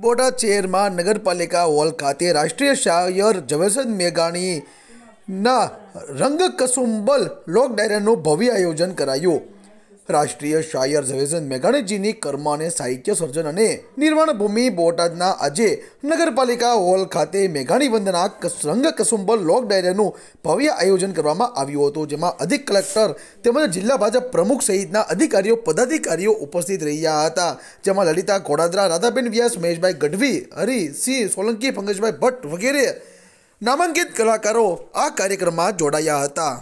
બોટાદ શહેરમાં નગરપાલિકા હોલ ખાતે રાષ્ટ્રીય શાયર ઝવેરચંદ મેઘાણીના રંગ કસુંબલ લોક ડાયરાનું ભવ્ય આયોજન કરાયું રાષ્ટ્રીય શાયર ઝવેઝન મેઘાણીજીની કર્મ અને સાહિત્ય સર્જન અને નિર્માણ ભૂમિ બોટાદના આજે નગરપાલિકા હોલ ખાતે મેઘાણી વંદના રંગ કસુંબલ લોક ડાયરાનું ભવ્ય આયોજન કરવામાં આવ્યું હતું જેમાં અધિક કલેક્ટર તેમજ જિલ્લા ભાજપ પ્રમુખ સહિતના અધિકારીઓ પદાધિકારીઓ ઉપસ્થિત રહ્યા હતા જેમાં લલિતા ઘોડાદરા રાધાબેન વ્યાસ મહેશભાઈ ગઢવી હરિસિંહ સોલંકી પંકજભાઈ ભટ્ટ વગેરે નામાંકિત કલાકારો આ કાર્યક્રમમાં જોડાયા હતા